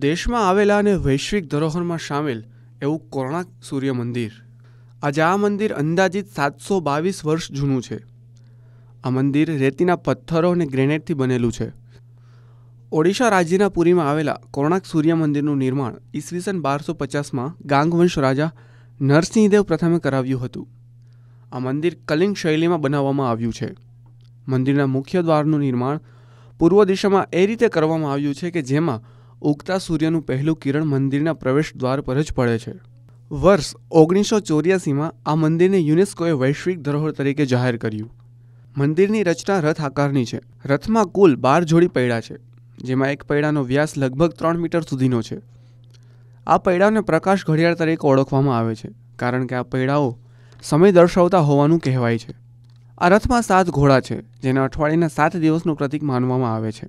દેશમાં આવેલા અને વૈશ્વિક ધરોહરમાં સામેલ એવું કોણાર્ક સૂર્ય મંદિર આજે આ મંદિર અંદાજિત સાતસો બાવીસ વર્ષ જૂનું છે આ મંદિર રેતીના પથ્થરો અને ગ્રેનેડથી બનેલું છે ઓડિશા રાજ્યના પુરીમાં આવેલા કોણાર્ક સૂર્ય મંદિરનું નિર્માણ ઈસવીસન બારસો પચાસમાં ગાંગવંશ રાજા નરસિંહદેવ પ્રથમે કરાવ્યું હતું આ મંદિર કલિંગ શૈલીમાં બનાવવામાં આવ્યું છે મંદિરના મુખ્ય દ્વારનું નિર્માણ પૂર્વ દિશામાં એ રીતે કરવામાં આવ્યું છે કે જેમાં ઉગતા સૂર્યનું પહેલું કિરણ મંદિરના પ્રવેશ દ્વાર પર જ પડે છે વર્ષ ઓગણીસો ચોર્યાસીમાં આ મંદિરને યુનેસ્કોએ વૈશ્વિક ધરોહર તરીકે જાહેર કર્યું મંદિરની રચના રથ આકારની છે રથમાં કુલ બાર જોડી પૈડા છે જેમાં એક પૈડાનો વ્યાસ લગભગ ત્રણ મીટર સુધીનો છે આ પૈડાઓને પ્રકાશ ઘડિયાળ તરીકે ઓળખવામાં આવે છે કારણ કે આ પૈડાઓ સમય દર્શાવતા હોવાનું કહેવાય છે આ રથમાં સાત ઘોડા છે જેને અઠવાડિયાના સાત દિવસનું પ્રતીક માનવામાં આવે છે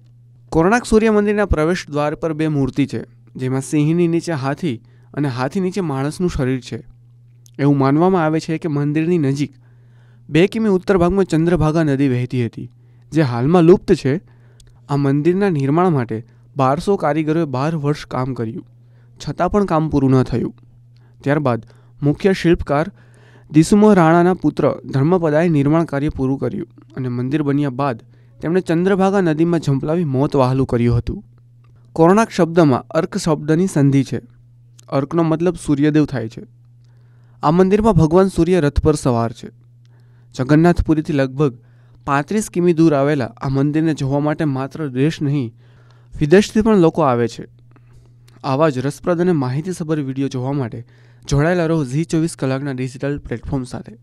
કોરણાક સૂર્ય મંદિરના પ્રવેશ દ્વાર પર બે મૂર્તિ છે જેમાં સિંહની નીચે હાથી અને હાથી નીચે માણસનું શરીર છે એવું માનવામાં આવે છે કે મંદિરની નજીક બે કિમી ઉત્તર ભાગમાં ચંદ્રભાગા નદી વહેતી હતી જે હાલમાં લુપ્ત છે આ મંદિરના નિર્માણ માટે બારસો કારીગરોએ બાર વર્ષ કામ કર્યું છતાં પણ કામ પૂરું ન થયું ત્યારબાદ મુખ્ય શિલ્પકાર દિસુમ રાણાના પુત્ર ધર્મપદાએ નિર્માણ કાર્ય પૂરું કર્યું અને મંદિર બન્યા બાદ તેમણે ચંદ્રભાગા નદીમાં ઝંપલાવી મોત વહાલું કર્યું હતું કોર્ણાક શબ્દમાં અર્ક શબ્દની સંધિ છે અર્કનો મતલબ સૂર્યદેવ થાય છે આ મંદિરમાં ભગવાન સૂર્ય રથ પર સવાર છે જગન્નાથપુરીથી લગભગ પાંત્રીસ કિમી દૂર આવેલા આ મંદિરને જોવા માટે માત્ર દેશ નહીં વિદેશથી પણ લોકો આવે છે આવા જ રસપ્રદ અને માહિતીસભર વિડીયો જોવા માટે જોડાયેલા રહો ઝી ચોવીસ કલાકના ડિજિટલ પ્લેટફોર્મ સાથે